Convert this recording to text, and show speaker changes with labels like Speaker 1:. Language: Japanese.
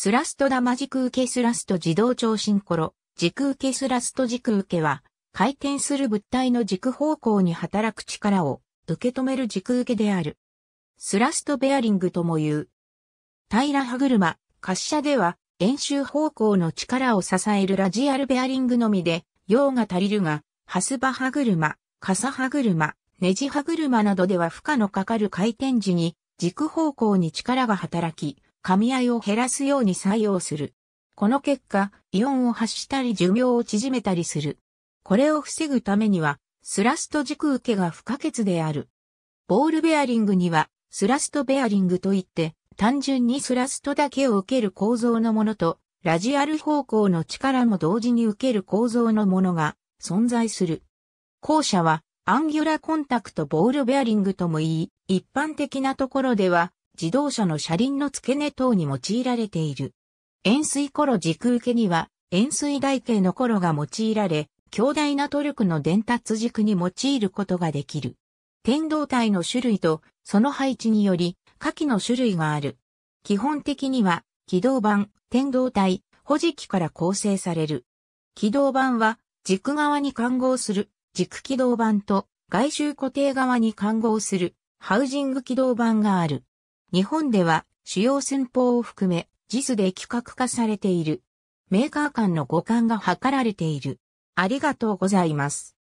Speaker 1: スラスト玉軸受けスラスト自動調長コロ、軸受けスラスト軸受けは、回転する物体の軸方向に働く力を受け止める軸受けである。スラストベアリングとも言う。平歯車、滑車では、円周方向の力を支えるラジアルベアリングのみで、用が足りるが、ハスバ歯車、傘歯車、ネジ歯車などでは負荷のかかる回転時に、軸方向に力が働き、噛み合いを減らすように作用する。この結果、イオンを発したり寿命を縮めたりする。これを防ぐためには、スラスト軸受けが不可欠である。ボールベアリングには、スラストベアリングといって、単純にスラストだけを受ける構造のものと、ラジアル方向の力も同時に受ける構造のものが存在する。後者は、アンギュラコンタクトボールベアリングとも言い、一般的なところでは、自動車の車輪の付け根等に用いられている。円錐頃軸受けには、円錐台形の頃が用いられ、強大なトルクの伝達軸に用いることができる。天動体の種類とその配置により、下記の種類がある。基本的には、軌道板、天動体、保持機から構成される。軌道板は、軸側に換合する、軸軌道板と外周固定側に換合する、ハウジング軌道板がある。日本では主要寸法を含め JIS で規格化されている。メーカー間の互換が図られている。ありがとうございます。